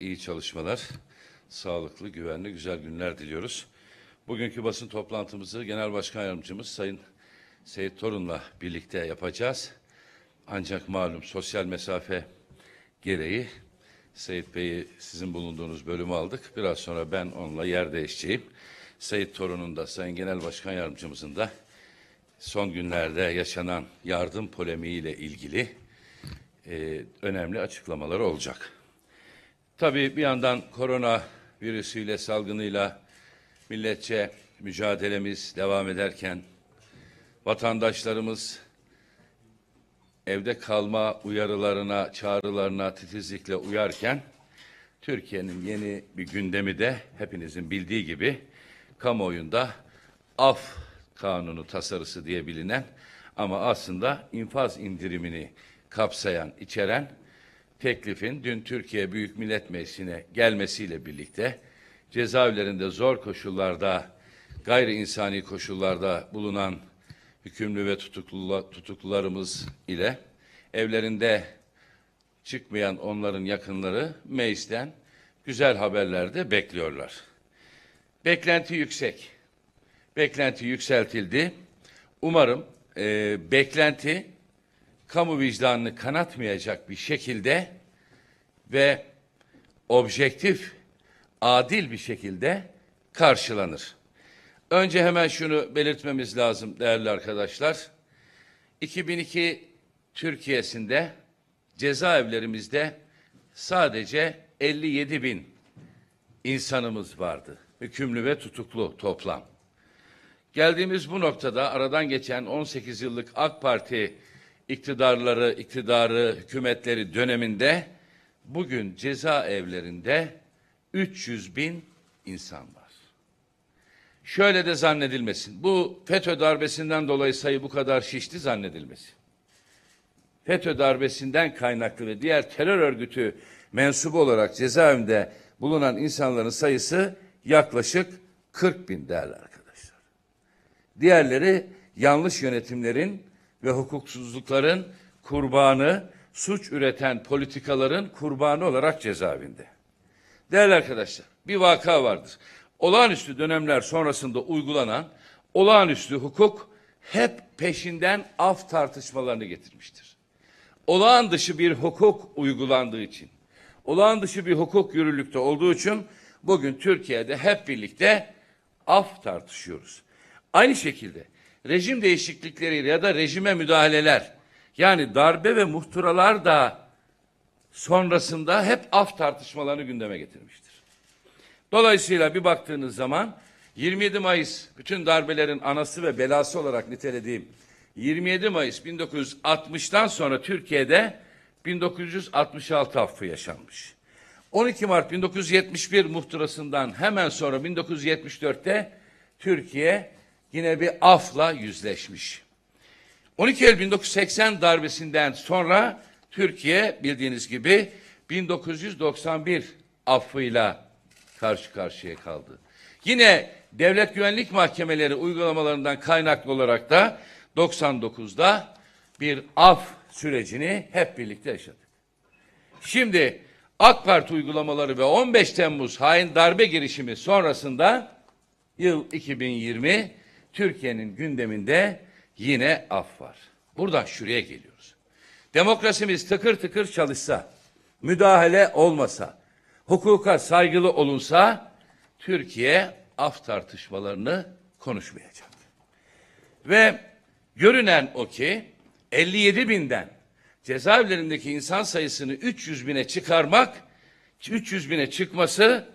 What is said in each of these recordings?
İyi çalışmalar, sağlıklı, güvenli, güzel günler diliyoruz. Bugünkü basın toplantımızı Genel Başkan Yardımcımız Sayın Seyit Torun'la birlikte yapacağız. Ancak malum sosyal mesafe gereği Seyit Bey'i sizin bulunduğunuz bölümü aldık. Biraz sonra ben onunla yer değişeceğim. Seyit Torun'un da Sayın Genel Başkan Yardımcımızın da son günlerde yaşanan yardım polemiğiyle ilgili e, önemli açıklamaları olacak. Tabii bir yandan korona virüsüyle salgınıyla milletçe mücadelemiz devam ederken vatandaşlarımız evde kalma uyarılarına, çağrılarına titizlikle uyarken Türkiye'nin yeni bir gündemi de hepinizin bildiği gibi kamuoyunda af kanunu tasarısı diye bilinen ama aslında infaz indirimini kapsayan, içeren teklifin dün Türkiye Büyük Millet Meclisi'ne gelmesiyle birlikte cezaevlerinde zor koşullarda, gayri insani koşullarda bulunan hükümlü ve tutuklularımız ile evlerinde çıkmayan onların yakınları meclisten güzel haberler de bekliyorlar. Beklenti yüksek. Beklenti yükseltildi. Umarım e, beklenti kamu vicdanını kanatmayacak bir şekilde ve objektif, adil bir şekilde karşılanır. Önce hemen şunu belirtmemiz lazım değerli arkadaşlar. 2002 Türkiye'sinde cezaevlerimizde sadece 57 bin insanımız vardı. Hükümlü ve tutuklu toplam. Geldiğimiz bu noktada aradan geçen 18 yıllık AK Parti iktidarları, iktidarı, hükümetleri döneminde bugün cezaevlerinde 300 bin insan var. Şöyle de zannedilmesin. Bu FETÖ darbesinden dolayı sayı bu kadar şişti zannedilmesin. FETÖ darbesinden kaynaklı ve diğer terör örgütü mensubu olarak cezaevinde bulunan insanların sayısı yaklaşık 40 bin değerli arkadaşlar. Diğerleri yanlış yönetimlerin ve hukuksuzlukların kurbanı, suç üreten politikaların kurbanı olarak cezaevinde. Değerli arkadaşlar, bir vaka vardır. Olağanüstü dönemler sonrasında uygulanan olağanüstü hukuk hep peşinden af tartışmalarını getirmiştir. Olağan dışı bir hukuk uygulandığı için, olağan dışı bir hukuk yürürlükte olduğu için bugün Türkiye'de hep birlikte af tartışıyoruz. Aynı şekilde rejim değişiklikleri ya da rejime müdahaleler yani darbe ve muhturalar da sonrasında hep af tartışmalarını gündeme getirmiştir. Dolayısıyla bir baktığınız zaman 27 Mayıs bütün darbelerin anası ve belası olarak nitelediğim 27 Mayıs 1960'tan sonra Türkiye'de 1966 affı yaşanmış. 12 Mart 1971 muhtırasından hemen sonra 1974'te Türkiye yine bir afla yüzleşmiş. 12 Eylül 1980 darbesinden sonra Türkiye bildiğiniz gibi 1991 affıyla karşı karşıya kaldı. Yine devlet güvenlik mahkemeleri uygulamalarından kaynaklı olarak da 99'da bir af sürecini hep birlikte yaşadık. Şimdi AK Parti uygulamaları ve 15 Temmuz hain darbe girişimi sonrasında yıl 2020 Türkiye'nin gündeminde yine af var. Buradan şuraya geliyoruz. Demokrasimiz tıkır tıkır çalışsa, müdahale olmasa, hukuka saygılı olunsa Türkiye af tartışmalarını konuşmayacak. Ve görünen o ki 57 binden cezaevlerindeki insan sayısını 300 bine çıkarmak, 300 bine çıkması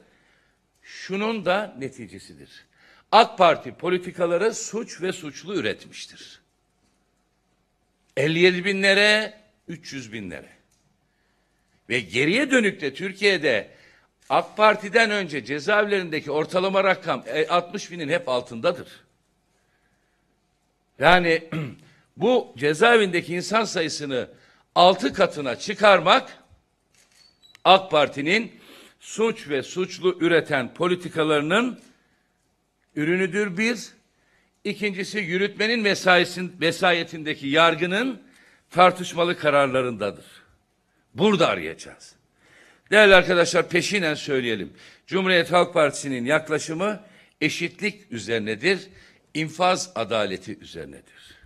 şunun da neticesidir. AK Parti politikalara suç ve suçlu üretmiştir. 57 binlere, 300 binlere. Ve geriye dönük de Türkiye'de AK Parti'den önce cezaevlerindeki ortalama rakam 60 e, binin hep altındadır. Yani bu cezaevindeki insan sayısını altı katına çıkarmak AK Parti'nin suç ve suçlu üreten politikalarının ürünüdür bir. İkincisi yürütmenin vesaisin, vesayetindeki yargının tartışmalı kararlarındadır. Burada arayacağız. Değerli arkadaşlar peşinen söyleyelim. Cumhuriyet Halk Partisi'nin yaklaşımı eşitlik üzerinedir. İnfaz adaleti üzerinedir.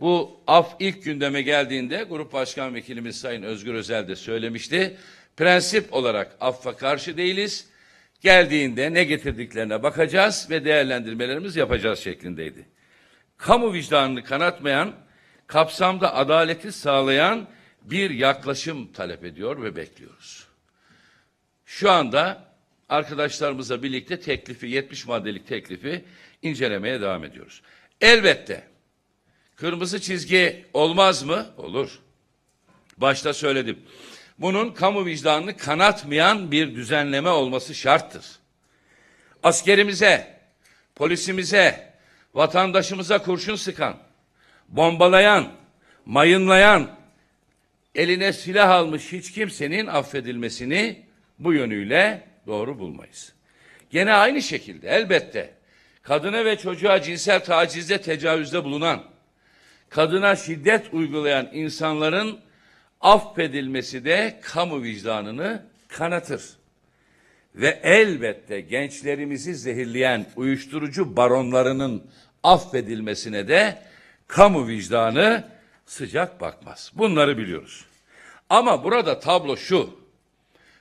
Bu af ilk gündeme geldiğinde Grup Başkan Vekilimiz Sayın Özgür Özel de söylemişti. Prensip olarak affa karşı değiliz. Geldiğinde ne getirdiklerine bakacağız ve değerlendirmelerimiz yapacağız şeklindeydi. Kamu vicdanını kanatmayan, kapsamda adaleti sağlayan bir yaklaşım talep ediyor ve bekliyoruz. Şu anda arkadaşlarımızla birlikte teklifi, 70 maddelik teklifi incelemeye devam ediyoruz. Elbette kırmızı çizgi olmaz mı? Olur. Başta söyledim bunun kamu vicdanını kanatmayan bir düzenleme olması şarttır. Askerimize, polisimize, vatandaşımıza kurşun sıkan, bombalayan, mayınlayan, eline silah almış hiç kimsenin affedilmesini bu yönüyle doğru bulmayız. Gene aynı şekilde elbette kadına ve çocuğa cinsel tacizde tecavüzde bulunan, kadına şiddet uygulayan insanların affedilmesi de kamu vicdanını kanatır. Ve elbette gençlerimizi zehirleyen uyuşturucu baronlarının affedilmesine de kamu vicdanı sıcak bakmaz. Bunları biliyoruz. Ama burada tablo şu.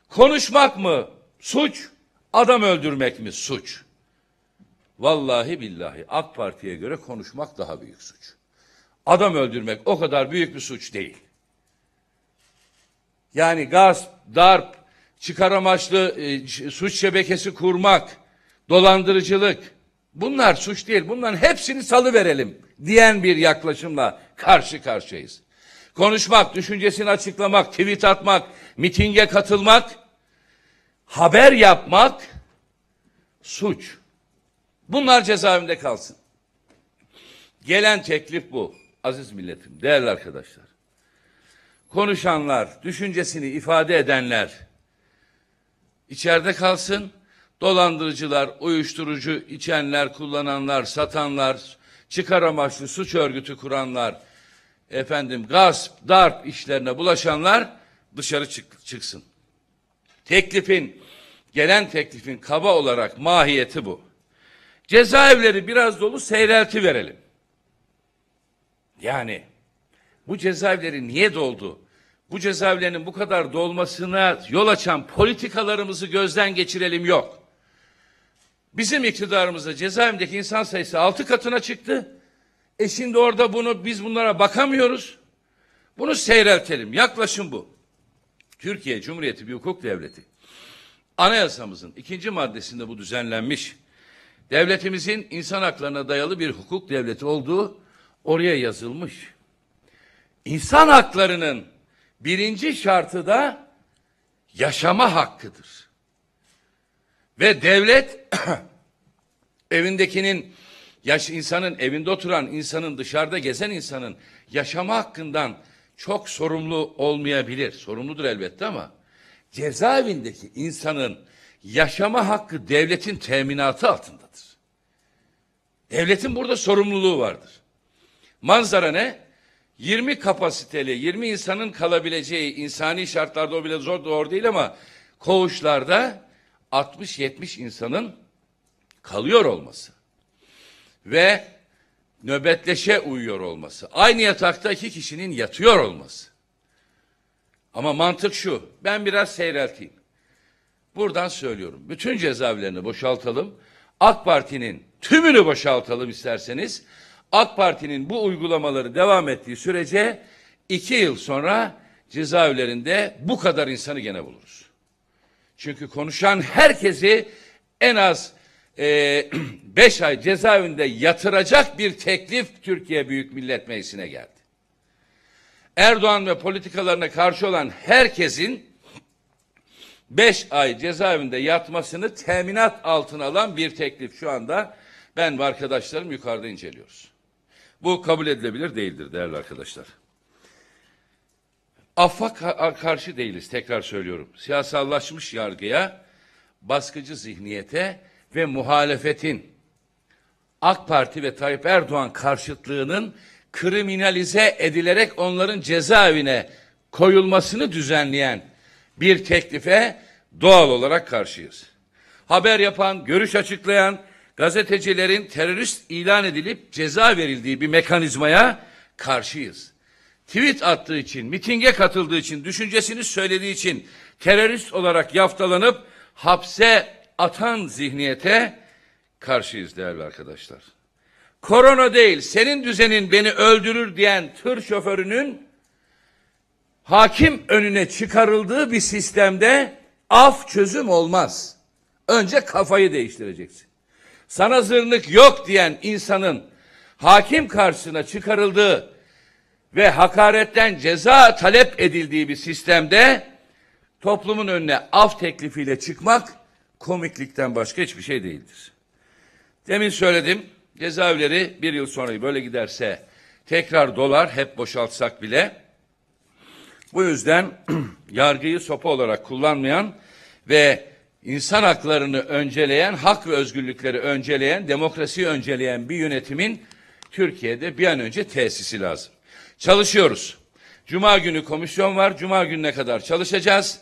Konuşmak mı suç, adam öldürmek mi suç? Vallahi billahi AK Parti'ye göre konuşmak daha büyük suç. Adam öldürmek o kadar büyük bir suç değil. Yani gasp, darp, çıkar amaçlı e, suç şebekesi kurmak, dolandırıcılık bunlar suç değil. Bunların hepsini salı verelim diyen bir yaklaşımla karşı karşıyayız. Konuşmak, düşüncesini açıklamak, tweet atmak, mitinge katılmak, haber yapmak suç. Bunlar cezaevinde kalsın. Gelen teklif bu. Aziz milletim, değerli arkadaşlar konuşanlar, düşüncesini ifade edenler içeride kalsın. Dolandırıcılar, uyuşturucu içenler, kullananlar, satanlar, çıkar amaçlı suç örgütü kuranlar, efendim gasp, darp işlerine bulaşanlar dışarı çık çıksın. Teklifin, gelen teklifin kaba olarak mahiyeti bu. Cezaevleri biraz dolu seyrelti verelim. Yani bu cezaevleri niye doldu? Bu cezaevlerinin bu kadar dolmasına yol açan politikalarımızı gözden geçirelim yok. Bizim iktidarımızda cezaevindeki insan sayısı altı katına çıktı. E şimdi orada bunu biz bunlara bakamıyoruz. Bunu seyreltelim. Yaklaşım bu. Türkiye Cumhuriyeti bir hukuk devleti. Anayasamızın ikinci maddesinde bu düzenlenmiş. Devletimizin insan haklarına dayalı bir hukuk devleti olduğu oraya yazılmış. İnsan haklarının birinci şartı da yaşama hakkıdır. Ve devlet evindekinin yaş insanın evinde oturan insanın dışarıda gezen insanın yaşama hakkından çok sorumlu olmayabilir. Sorumludur elbette ama cezaevindeki insanın yaşama hakkı devletin teminatı altındadır. Devletin burada sorumluluğu vardır. Manzara ne? 20 kapasiteli, 20 insanın kalabileceği insani şartlarda o bile zor doğru değil ama koğuşlarda 60-70 insanın kalıyor olması ve nöbetleşe uyuyor olması, aynı yatakta iki kişinin yatıyor olması. Ama mantık şu, ben biraz seyrelteyim. Buradan söylüyorum, bütün cezaevlerini boşaltalım, AK Parti'nin tümünü boşaltalım isterseniz, AK Parti'nin bu uygulamaları devam ettiği sürece iki yıl sonra cezaevlerinde bu kadar insanı gene buluruz. Çünkü konuşan herkesi en az e, beş ay cezaevinde yatıracak bir teklif Türkiye Büyük Millet Meclisi'ne geldi. Erdoğan ve politikalarına karşı olan herkesin beş ay cezaevinde yatmasını teminat altına alan bir teklif şu anda ben ve arkadaşlarım yukarıda inceliyoruz. Bu kabul edilebilir değildir değerli arkadaşlar. Affa karşı değiliz tekrar söylüyorum. Siyasallaşmış yargıya, baskıcı zihniyete ve muhalefetin AK Parti ve Tayyip Erdoğan karşıtlığının kriminalize edilerek onların cezaevine koyulmasını düzenleyen bir teklife doğal olarak karşıyız. Haber yapan, görüş açıklayan, gazetecilerin terörist ilan edilip ceza verildiği bir mekanizmaya karşıyız. Tweet attığı için, mitinge katıldığı için, düşüncesini söylediği için terörist olarak yaftalanıp hapse atan zihniyete karşıyız değerli arkadaşlar. Korona değil, senin düzenin beni öldürür diyen tır şoförünün hakim önüne çıkarıldığı bir sistemde af çözüm olmaz. Önce kafayı değiştireceksin sana zırnık yok diyen insanın hakim karşısına çıkarıldığı ve hakaretten ceza talep edildiği bir sistemde toplumun önüne af teklifiyle çıkmak komiklikten başka hiçbir şey değildir. Demin söyledim cezaevleri bir yıl sonra böyle giderse tekrar dolar hep boşaltsak bile bu yüzden yargıyı sopa olarak kullanmayan ve insan haklarını önceleyen, hak ve özgürlükleri önceleyen, demokrasiyi önceleyen bir yönetimin Türkiye'de bir an önce tesisi lazım. Çalışıyoruz. Cuma günü komisyon var. Cuma gününe kadar çalışacağız.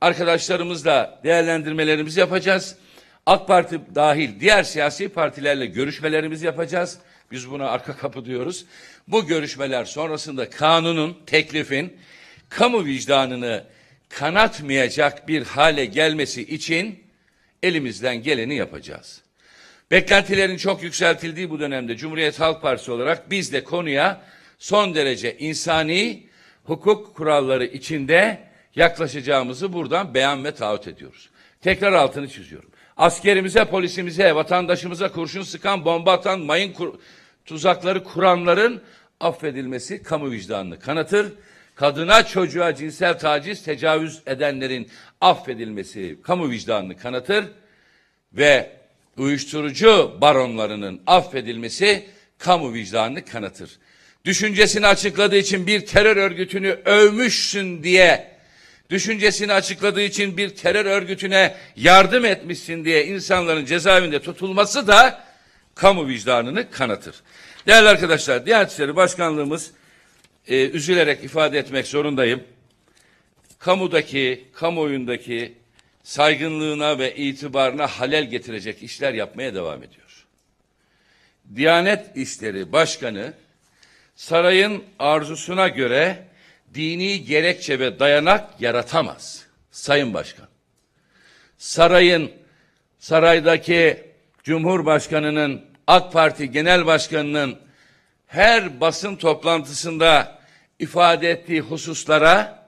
Arkadaşlarımızla değerlendirmelerimizi yapacağız. AK Parti dahil diğer siyasi partilerle görüşmelerimizi yapacağız. Biz buna arka kapı diyoruz. Bu görüşmeler sonrasında kanunun, teklifin kamu vicdanını kanatmayacak bir hale gelmesi için elimizden geleni yapacağız. Beklentilerin çok yükseltildiği bu dönemde Cumhuriyet Halk Partisi olarak biz de konuya son derece insani hukuk kuralları içinde yaklaşacağımızı buradan beyan ve taahhüt ediyoruz. Tekrar altını çiziyorum. Askerimize, polisimize, vatandaşımıza kurşun sıkan, bomba atan, mayın kur tuzakları kuranların affedilmesi kamu vicdanını kanatır kadına çocuğa cinsel taciz, tecavüz edenlerin affedilmesi kamu vicdanını kanatır ve uyuşturucu baronlarının affedilmesi kamu vicdanını kanatır. Düşüncesini açıkladığı için bir terör örgütünü övmüşsün diye, düşüncesini açıkladığı için bir terör örgütüne yardım etmişsin diye insanların cezaevinde tutulması da kamu vicdanını kanatır. Değerli arkadaşlar, Diyanet İşleri Başkanlığımız e, üzülerek ifade etmek zorundayım. Kamudaki, kamuoyundaki saygınlığına ve itibarına halel getirecek işler yapmaya devam ediyor. Diyanet İşleri Başkanı sarayın arzusuna göre dini gerekçe ve dayanak yaratamaz. Sayın Başkan. Sarayın saraydaki Cumhurbaşkanının AK Parti Genel Başkanının her basın toplantısında ifade ettiği hususlara,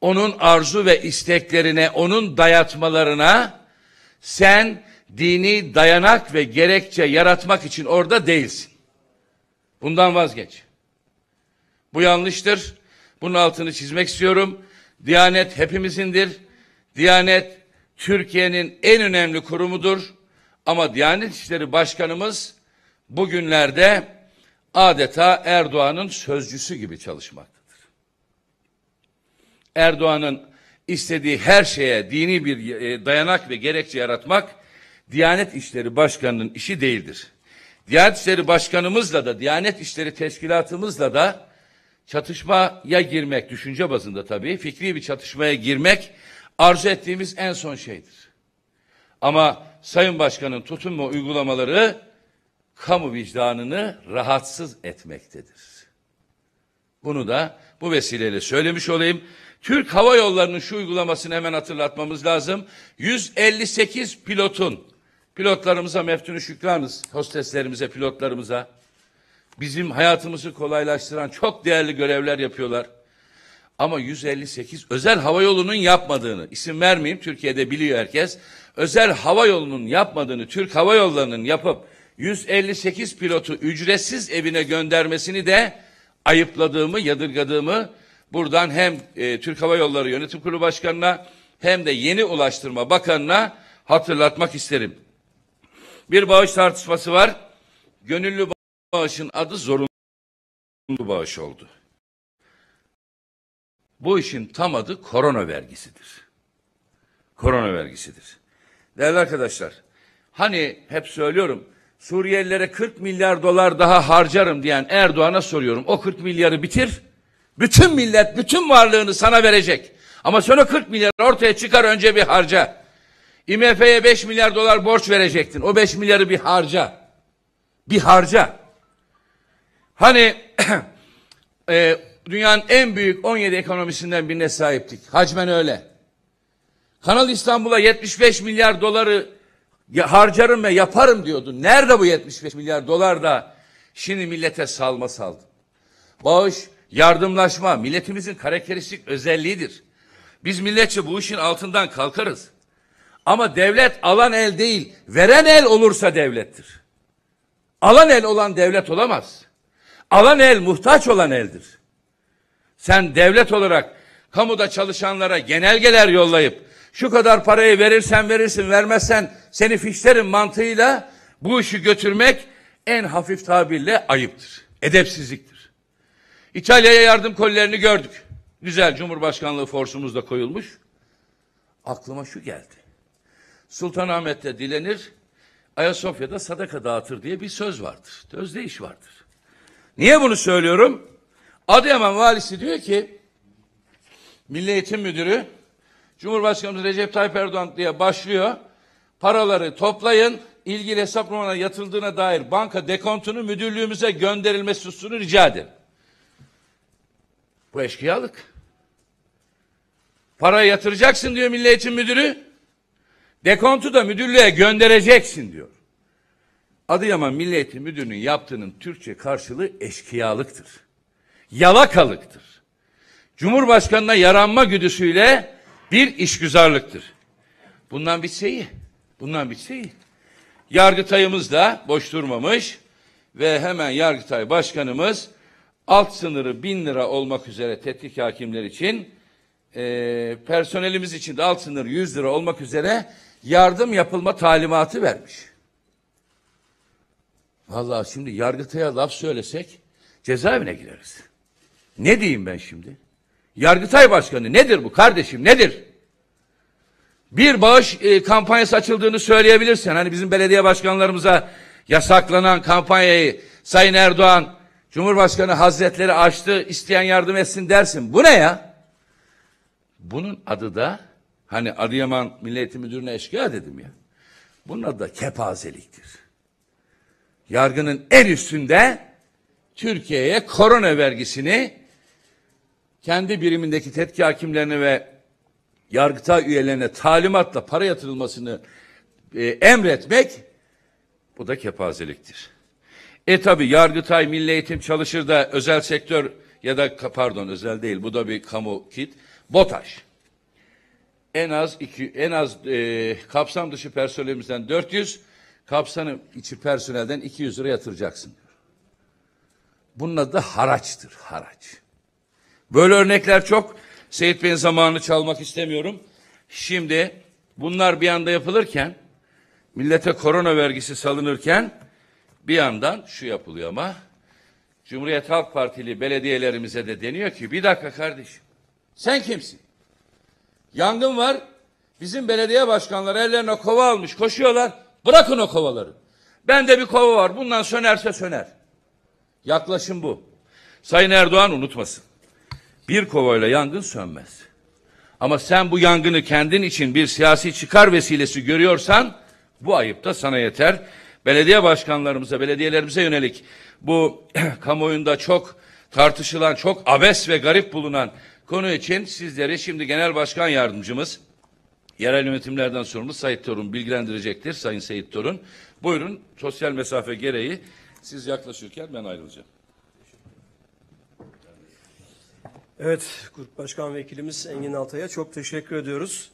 onun arzu ve isteklerine, onun dayatmalarına sen dini dayanak ve gerekçe yaratmak için orada değilsin. Bundan vazgeç. Bu yanlıştır. Bunun altını çizmek istiyorum. Diyanet hepimizindir. Diyanet Türkiye'nin en önemli kurumudur. Ama Diyanet İşleri Başkanımız bugünlerde adeta Erdoğan'ın sözcüsü gibi çalışmaktadır. Erdoğan'ın istediği her şeye dini bir e, dayanak ve gerekçe yaratmak Diyanet İşleri Başkanı'nın işi değildir. Diyanet İşleri Başkanımızla da Diyanet İşleri Teşkilatımızla da çatışmaya girmek, düşünce bazında tabii, fikri bir çatışmaya girmek arzu ettiğimiz en son şeydir. Ama Sayın Başkan'ın tutum ve uygulamaları kamu vicdanını rahatsız etmektedir. Bunu da bu vesileyle söylemiş olayım. Türk Hava Yolları'nın şu uygulamasını hemen hatırlatmamız lazım. 158 pilotun, pilotlarımıza meftunu şükranız, hosteslerimize, pilotlarımıza. Bizim hayatımızı kolaylaştıran çok değerli görevler yapıyorlar. Ama 158 özel hava yolunun yapmadığını, isim vermeyeyim Türkiye'de biliyor herkes. Özel hava yolunun yapmadığını, Türk Hava Yolları'nın yapıp 158 pilotu ücretsiz evine göndermesini de ayıpladığımı, yadırgadığımı buradan hem e, Türk Hava Yolları Yönetim Kurulu Başkanı'na hem de yeni Ulaştırma Bakanı'na hatırlatmak isterim. Bir bağış tartışması var. Gönüllü bağışın adı zorunlu bağış oldu. Bu işin tam adı korona vergisidir. Korona vergisidir. Değerli arkadaşlar, hani hep söylüyorum Suriyelilere 40 milyar dolar daha harcarım diyen Erdoğan'a soruyorum. O 40 milyarı bitir. Bütün millet bütün varlığını sana verecek. Ama sen o 40 milyarı ortaya çıkar önce bir harca. IMF'ye 5 milyar dolar borç verecektin. O 5 milyarı bir harca. Bir harca. Hani e, dünyanın en büyük 17 ekonomisinden birine sahiptik. Hacmen öyle. Kanal İstanbul'a 75 milyar doları harcarım ve yaparım diyordu. Nerede bu 75 milyar dolar da şimdi millete salma saldı. Bağış, yardımlaşma milletimizin karakteristik özelliğidir. Biz milletçe bu işin altından kalkarız. Ama devlet alan el değil, veren el olursa devlettir. Alan el olan devlet olamaz. Alan el muhtaç olan eldir. Sen devlet olarak kamuda çalışanlara genelgeler yollayıp şu kadar parayı verirsen verirsin, vermezsen seni fişlerim mantığıyla bu işi götürmek en hafif tabirle ayıptır. Edepsizliktir. İtalya'ya yardım kolilerini gördük. Güzel Cumhurbaşkanlığı forsumuz da koyulmuş. Aklıma şu geldi. Sultanahmet'te dilenir, Ayasofya'da sadaka dağıtır diye bir söz vardır. Sözde iş vardır. Niye bunu söylüyorum? Adıyaman valisi diyor ki, Milli Eğitim Müdürü Cumhurbaşkanımız Recep Tayyip Erdoğan diye başlıyor. Paraları toplayın, ilgili hesap numaralarına yatıldığına dair banka dekontunu müdürlüğümüze gönderilmesi hususunu rica edin. Bu eşkıyalık. Parayı yatıracaksın diyor Milli Müdürü. Dekontu da müdürlüğe göndereceksin diyor. Adıyaman Milli Eğitim Müdürü'nün yaptığının Türkçe karşılığı eşkıyalıktır. Yalakalıktır. Cumhurbaşkanına yaranma güdüsüyle bir işgüzarlıktır. Bundan bitse iyi. Bundan bitse iyi. Yargıtayımız da boş durmamış ve hemen Yargıtay Başkanımız alt sınırı bin lira olmak üzere tetkik hakimler için e, personelimiz için de alt sınır yüz lira olmak üzere yardım yapılma talimatı vermiş. Vallahi şimdi Yargıtay'a laf söylesek cezaevine gireriz. Ne diyeyim ben şimdi? Yargıtay Başkanı nedir bu kardeşim nedir? Bir bağış e, kampanyası açıldığını söyleyebilirsen hani bizim belediye başkanlarımıza yasaklanan kampanyayı Sayın Erdoğan Cumhurbaşkanı Hazretleri açtı isteyen yardım etsin dersin. Bu ne ya? Bunun adı da hani Adıyaman Milleti Müdürü'ne eşkıya dedim ya. Bunun adı da kepazeliktir. Yargının en üstünde Türkiye'ye korona vergisini kendi birimindeki tetki hakimlerine ve yargıta üyelerine talimatla para yatırılmasını e, emretmek bu da kepazeliktir. E tabi Yargıtay Milli Eğitim çalışır da özel sektör ya da pardon özel değil bu da bir kamu kit. BOTAŞ. En az iki, en az e, kapsam dışı personelimizden 400, kapsam içi personelden 200 lira yatıracaksın. Bunun adı haraçtır, haraç. Böyle örnekler çok. Seyit Bey'in zamanını çalmak istemiyorum. Şimdi bunlar bir anda yapılırken millete korona vergisi salınırken bir yandan şu yapılıyor ama Cumhuriyet Halk Partili belediyelerimize de deniyor ki bir dakika kardeşim sen kimsin? Yangın var bizim belediye başkanları ellerine kova almış koşuyorlar bırakın o kovaları. Bende bir kova var bundan sönerse söner. Yaklaşım bu. Sayın Erdoğan unutmasın bir kovayla yangın sönmez. Ama sen bu yangını kendin için bir siyasi çıkar vesilesi görüyorsan bu ayıp da sana yeter. Belediye başkanlarımıza, belediyelerimize yönelik bu kamuoyunda çok tartışılan, çok abes ve garip bulunan konu için sizleri şimdi Genel Başkan Yardımcımız, yerel yönetimlerden sorumlu Sayit Torun bilgilendirecektir Sayın Sayit Torun. Buyurun sosyal mesafe gereği siz yaklaşırken ben ayrılacağım. Evet, Grup Başkan Vekilimiz Engin Altay'a çok teşekkür ediyoruz.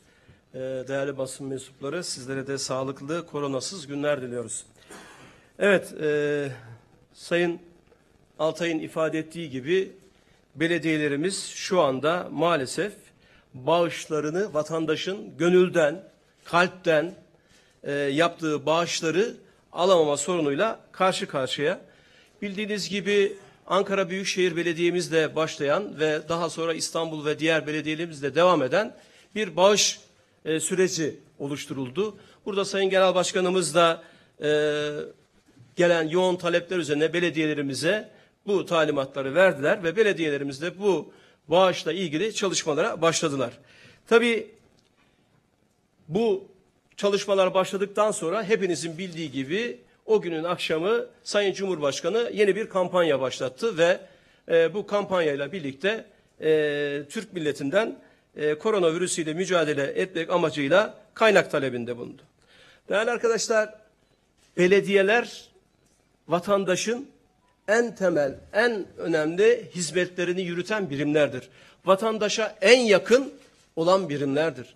Ee, değerli basın mensupları, sizlere de sağlıklı, koronasız günler diliyoruz. Evet, e, Sayın Altay'ın ifade ettiği gibi belediyelerimiz şu anda maalesef bağışlarını vatandaşın gönülden, kalpten e, yaptığı bağışları alamama sorunuyla karşı karşıya. Bildiğiniz gibi Ankara Büyükşehir Belediye'mizle başlayan ve daha sonra İstanbul ve diğer belediyelerimizle devam eden bir bağış e, süreci oluşturuldu. Burada Sayın Genel Başkanımız da e, gelen yoğun talepler üzerine belediyelerimize bu talimatları verdiler ve belediyelerimiz de bu bağışla ilgili çalışmalara başladılar. Tabii bu çalışmalar başladıktan sonra hepinizin bildiği gibi o günün akşamı Sayın Cumhurbaşkanı yeni bir kampanya başlattı ve e, bu kampanyayla birlikte e, Türk milletinden e, koronavirüsüyle mücadele etmek amacıyla kaynak talebinde bulundu. Değerli arkadaşlar, belediyeler vatandaşın en temel, en önemli hizmetlerini yürüten birimlerdir. Vatandaşa en yakın olan birimlerdir.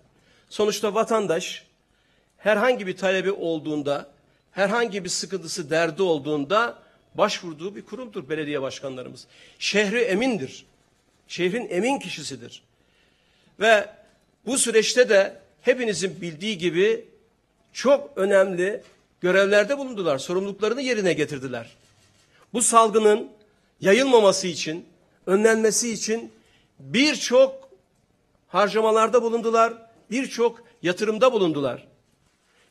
Sonuçta vatandaş herhangi bir talebi olduğunda herhangi bir sıkıntısı, derdi olduğunda başvurduğu bir kurumdur belediye başkanlarımız. Şehri emindir. Şehrin emin kişisidir. Ve bu süreçte de hepinizin bildiği gibi çok önemli görevlerde bulundular. Sorumluluklarını yerine getirdiler. Bu salgının yayılmaması için, önlenmesi için birçok harcamalarda bulundular, birçok yatırımda bulundular.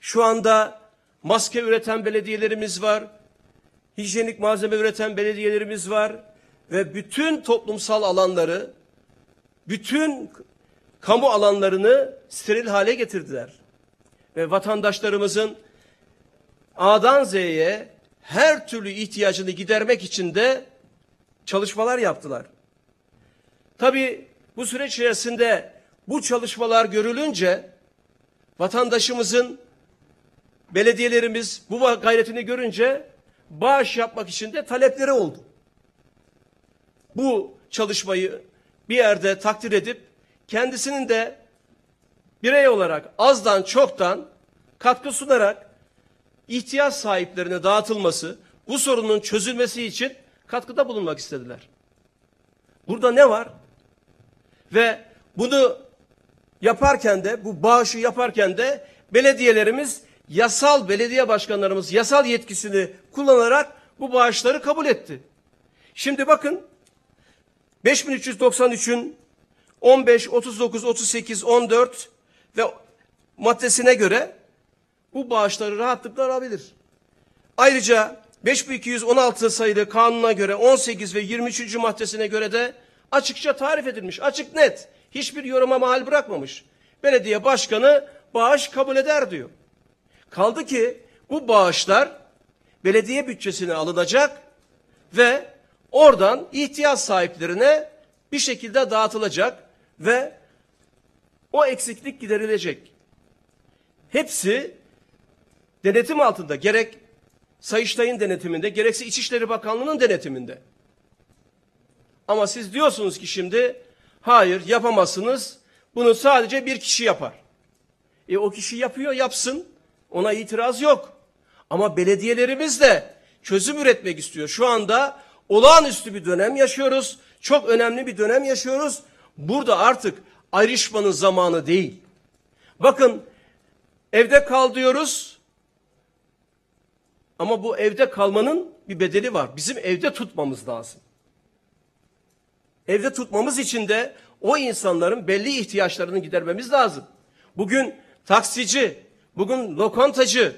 Şu anda maske üreten belediyelerimiz var, hijyenik malzeme üreten belediyelerimiz var ve bütün toplumsal alanları, bütün kamu alanlarını steril hale getirdiler. Ve vatandaşlarımızın A'dan Z'ye her türlü ihtiyacını gidermek için de çalışmalar yaptılar. Tabi bu süreç içerisinde bu çalışmalar görülünce vatandaşımızın belediyelerimiz bu gayretini görünce bağış yapmak için de talepleri oldu. Bu çalışmayı bir yerde takdir edip kendisinin de birey olarak azdan çoktan katkı sunarak ihtiyaç sahiplerine dağıtılması, bu sorunun çözülmesi için katkıda bulunmak istediler. Burada ne var? Ve bunu yaparken de, bu bağışı yaparken de belediyelerimiz yasal belediye başkanlarımız yasal yetkisini kullanarak bu bağışları kabul etti. Şimdi bakın 5393'ün 15, 39, 38, 14 ve maddesine göre bu bağışları rahatlıkla alabilir. Ayrıca 5216 sayılı kanuna göre 18 ve 23. maddesine göre de açıkça tarif edilmiş. Açık net. Hiçbir yoruma mahal bırakmamış. Belediye başkanı bağış kabul eder diyor. Kaldı ki bu bağışlar belediye bütçesine alınacak ve oradan ihtiyaç sahiplerine bir şekilde dağıtılacak ve o eksiklik giderilecek. Hepsi denetim altında gerek Sayıştay'ın denetiminde gerekse İçişleri Bakanlığı'nın denetiminde. Ama siz diyorsunuz ki şimdi hayır yapamazsınız bunu sadece bir kişi yapar. E o kişi yapıyor yapsın ona itiraz yok. Ama belediyelerimiz de çözüm üretmek istiyor. Şu anda olağanüstü bir dönem yaşıyoruz. Çok önemli bir dönem yaşıyoruz. Burada artık ayrışmanın zamanı değil. Bakın evde kal diyoruz. Ama bu evde kalmanın bir bedeli var. Bizim evde tutmamız lazım. Evde tutmamız için de o insanların belli ihtiyaçlarını gidermemiz lazım. Bugün taksici, bugün lokantacı,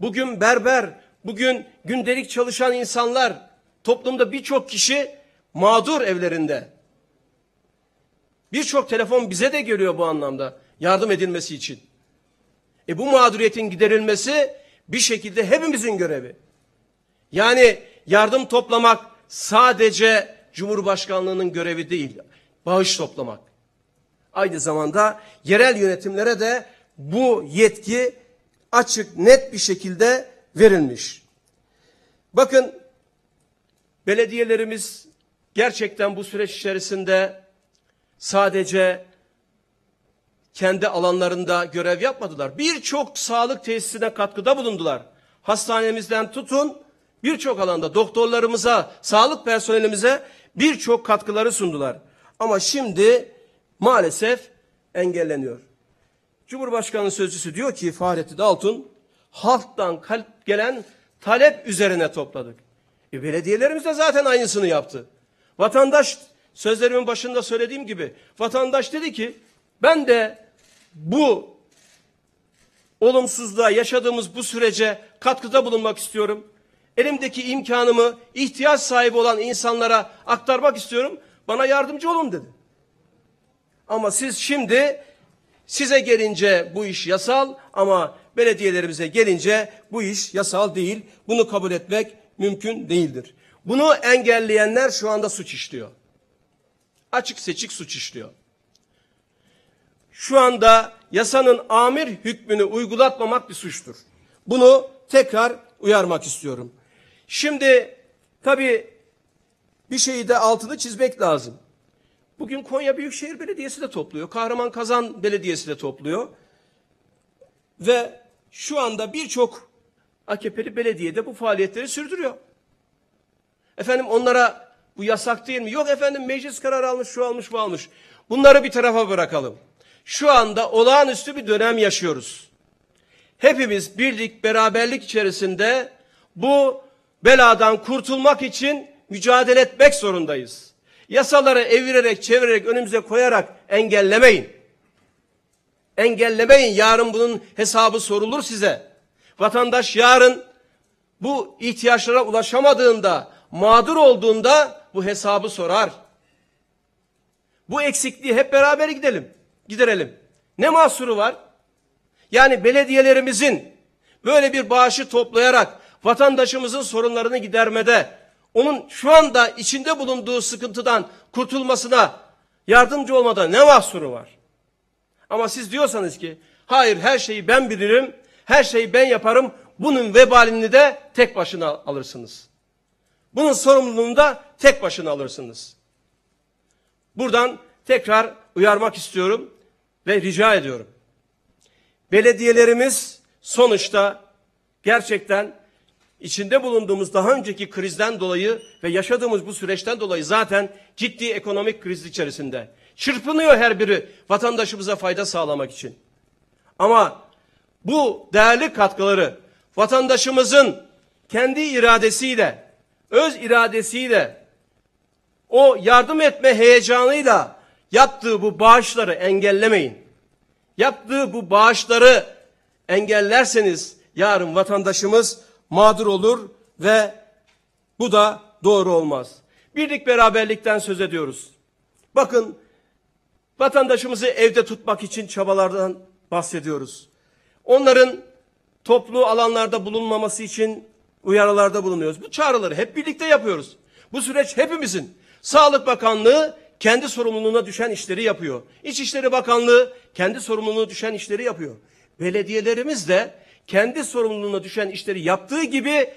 bugün berber, bugün gündelik çalışan insanlar, toplumda birçok kişi mağdur evlerinde. Birçok telefon bize de geliyor bu anlamda yardım edilmesi için. E bu mağduriyetin giderilmesi bir şekilde hepimizin görevi. Yani yardım toplamak sadece Cumhurbaşkanlığının görevi değil. Bağış toplamak. Aynı zamanda yerel yönetimlere de bu yetki açık, net bir şekilde verilmiş. Bakın belediyelerimiz gerçekten bu süreç içerisinde sadece kendi alanlarında görev yapmadılar. Birçok sağlık tesisine katkıda bulundular. Hastanemizden tutun birçok alanda doktorlarımıza, sağlık personelimize birçok katkıları sundular. Ama şimdi maalesef engelleniyor. Cumhurbaşkanı sözcüsü diyor ki Fahrettin Altun halktan kalp gelen talep üzerine topladık. E belediyelerimiz de zaten aynısını yaptı. Vatandaş sözlerimin başında söylediğim gibi vatandaş dedi ki ben de bu olumsuzluğa yaşadığımız bu sürece katkıda bulunmak istiyorum. Elimdeki imkanımı ihtiyaç sahibi olan insanlara aktarmak istiyorum. Bana yardımcı olun dedi. Ama siz şimdi Size gelince bu iş yasal ama belediyelerimize gelince bu iş yasal değil. Bunu kabul etmek mümkün değildir. Bunu engelleyenler şu anda suç işliyor. Açık seçik suç işliyor. Şu anda yasanın amir hükmünü uygulatmamak bir suçtur. Bunu tekrar uyarmak istiyorum. Şimdi tabii bir şeyi de altını çizmek lazım. Bugün Konya Büyükşehir Belediyesi de topluyor. Kahraman Kazan Belediyesi de topluyor. Ve şu anda birçok AKP'li belediyede bu faaliyetleri sürdürüyor. Efendim onlara bu yasak değil mi? Yok efendim meclis kararı almış, şu almış, bu almış. Bunları bir tarafa bırakalım. Şu anda olağanüstü bir dönem yaşıyoruz. Hepimiz birlik, beraberlik içerisinde bu beladan kurtulmak için mücadele etmek zorundayız. Yasaları evirerek, çevirerek, önümüze koyarak engellemeyin. Engellemeyin. Yarın bunun hesabı sorulur size. Vatandaş yarın bu ihtiyaçlara ulaşamadığında, mağdur olduğunda bu hesabı sorar. Bu eksikliği hep beraber gidelim, giderelim. Ne mahsuru var? Yani belediyelerimizin böyle bir bağışı toplayarak vatandaşımızın sorunlarını gidermede, onun şu anda içinde bulunduğu sıkıntıdan kurtulmasına yardımcı olmada ne mahsuru var? Ama siz diyorsanız ki hayır her şeyi ben bilirim, her şeyi ben yaparım, bunun vebalini de tek başına alırsınız. Bunun sorumluluğunu da tek başına alırsınız. Buradan tekrar uyarmak istiyorum ve rica ediyorum. Belediyelerimiz sonuçta gerçekten içinde bulunduğumuz daha önceki krizden dolayı ve yaşadığımız bu süreçten dolayı zaten ciddi ekonomik kriz içerisinde. Çırpınıyor her biri vatandaşımıza fayda sağlamak için. Ama bu değerli katkıları vatandaşımızın kendi iradesiyle, öz iradesiyle, o yardım etme heyecanıyla yaptığı bu bağışları engellemeyin. Yaptığı bu bağışları engellerseniz yarın vatandaşımız mağdur olur ve bu da doğru olmaz. Birlik beraberlikten söz ediyoruz. Bakın vatandaşımızı evde tutmak için çabalardan bahsediyoruz. Onların toplu alanlarda bulunmaması için uyarılarda bulunuyoruz. Bu çağrıları hep birlikte yapıyoruz. Bu süreç hepimizin. Sağlık Bakanlığı kendi sorumluluğuna düşen işleri yapıyor. İçişleri Bakanlığı kendi sorumluluğuna düşen işleri yapıyor. Belediyelerimiz de kendi sorumluluğuna düşen işleri yaptığı gibi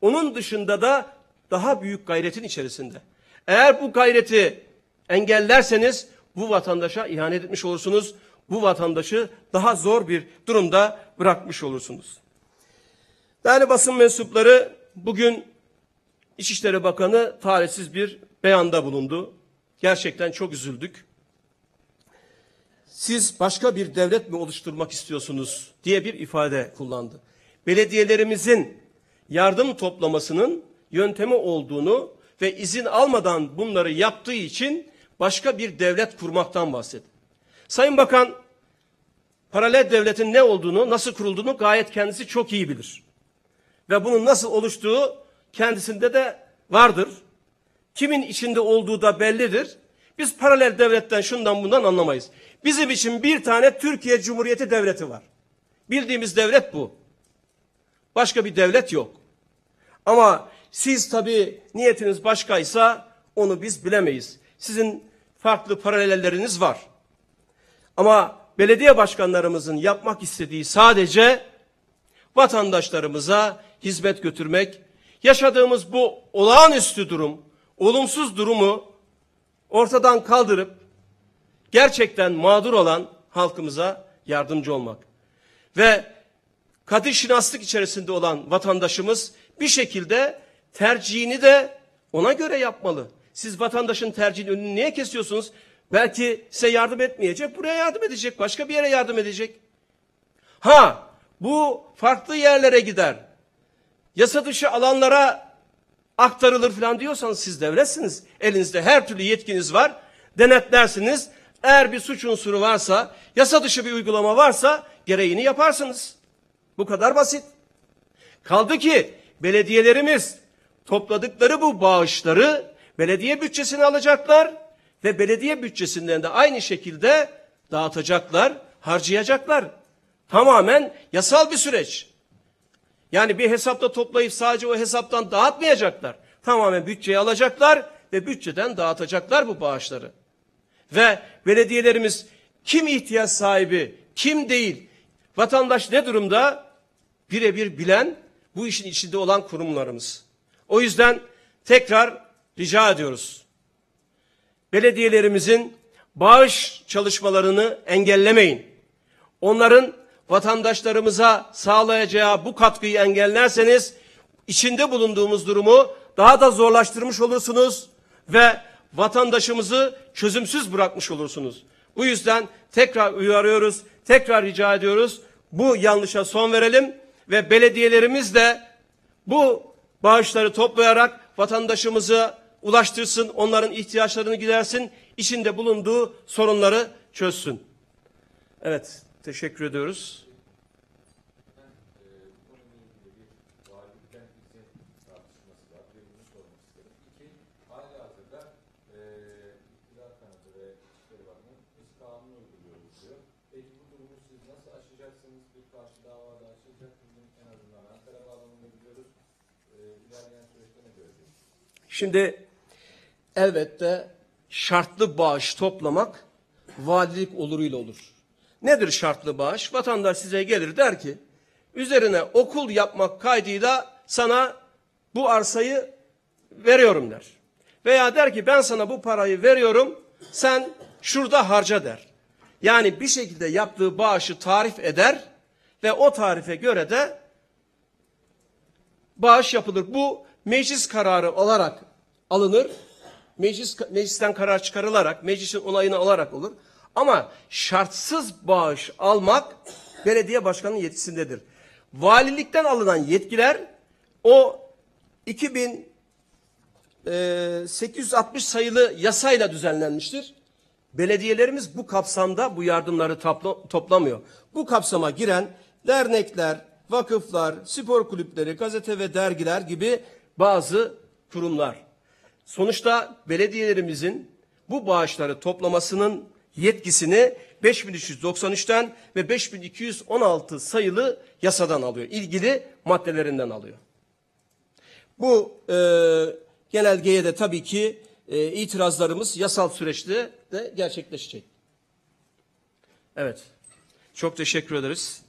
onun dışında da daha büyük gayretin içerisinde. Eğer bu gayreti engellerseniz bu vatandaşa ihanet etmiş olursunuz. Bu vatandaşı daha zor bir durumda bırakmış olursunuz. Yani basın mensupları bugün İçişleri Bakanı talihsiz bir beyanda bulundu. Gerçekten çok üzüldük siz başka bir devlet mi oluşturmak istiyorsunuz diye bir ifade kullandı. Belediyelerimizin yardım toplamasının yöntemi olduğunu ve izin almadan bunları yaptığı için başka bir devlet kurmaktan bahsetti. Sayın Bakan paralel devletin ne olduğunu, nasıl kurulduğunu gayet kendisi çok iyi bilir. Ve bunun nasıl oluştuğu kendisinde de vardır. Kimin içinde olduğu da bellidir. Biz paralel devletten şundan bundan anlamayız. Bizim için bir tane Türkiye Cumhuriyeti Devleti var. Bildiğimiz devlet bu. Başka bir devlet yok. Ama siz tabii niyetiniz başkaysa onu biz bilemeyiz. Sizin farklı paralelleriniz var. Ama belediye başkanlarımızın yapmak istediği sadece vatandaşlarımıza hizmet götürmek, yaşadığımız bu olağanüstü durum, olumsuz durumu ortadan kaldırıp gerçekten mağdur olan halkımıza yardımcı olmak. Ve kadir şinaslık içerisinde olan vatandaşımız bir şekilde tercihini de ona göre yapmalı. Siz vatandaşın tercihini önünü niye kesiyorsunuz? Belki size yardım etmeyecek, buraya yardım edecek, başka bir yere yardım edecek. Ha, bu farklı yerlere gider. Yasa dışı alanlara aktarılır falan diyorsanız siz devletsiniz. Elinizde her türlü yetkiniz var. Denetlersiniz, eğer bir suç unsuru varsa, yasa dışı bir uygulama varsa gereğini yaparsınız. Bu kadar basit. Kaldı ki belediyelerimiz topladıkları bu bağışları belediye bütçesine alacaklar ve belediye bütçesinden de aynı şekilde dağıtacaklar, harcayacaklar. Tamamen yasal bir süreç. Yani bir hesapta toplayıp sadece o hesaptan dağıtmayacaklar. Tamamen bütçeye alacaklar ve bütçeden dağıtacaklar bu bağışları ve belediyelerimiz kim ihtiyaç sahibi, kim değil, vatandaş ne durumda birebir bilen bu işin içinde olan kurumlarımız. O yüzden tekrar rica ediyoruz. Belediyelerimizin bağış çalışmalarını engellemeyin. Onların vatandaşlarımıza sağlayacağı bu katkıyı engellerseniz içinde bulunduğumuz durumu daha da zorlaştırmış olursunuz ve vatandaşımızı çözümsüz bırakmış olursunuz. Bu yüzden tekrar uyarıyoruz, tekrar rica ediyoruz. Bu yanlışa son verelim ve belediyelerimiz de bu bağışları toplayarak vatandaşımızı ulaştırsın, onların ihtiyaçlarını gidersin, içinde bulunduğu sorunları çözsün. Evet, teşekkür ediyoruz. Şimdi elbette şartlı bağış toplamak valilik oluruyla olur. Nedir şartlı bağış? Vatandaş size gelir der ki üzerine okul yapmak kaydıyla sana bu arsayı veriyorum der. Veya der ki ben sana bu parayı veriyorum sen şurada harca der. Yani bir şekilde yaptığı bağışı tarif eder ve o tarife göre de bağış yapılır. Bu meclis kararı olarak alınır. Meclis meclisten karar çıkarılarak, meclisin onayını alarak olur. Ama şartsız bağış almak belediye başkanının yetkisindedir. Valilikten alınan yetkiler o 2860 e, sayılı yasayla düzenlenmiştir. Belediyelerimiz bu kapsamda bu yardımları topla, toplamıyor. Bu kapsama giren dernekler, vakıflar, spor kulüpleri, gazete ve dergiler gibi bazı kurumlar. Sonuçta belediyelerimizin bu bağışları toplamasının yetkisini 5393'ten ve 5216 sayılı yasadan alıyor. İlgili maddelerinden alıyor. Bu e, genelgeye de tabii ki e, itirazlarımız yasal süreçte de gerçekleşecek. Evet. Çok teşekkür ederiz.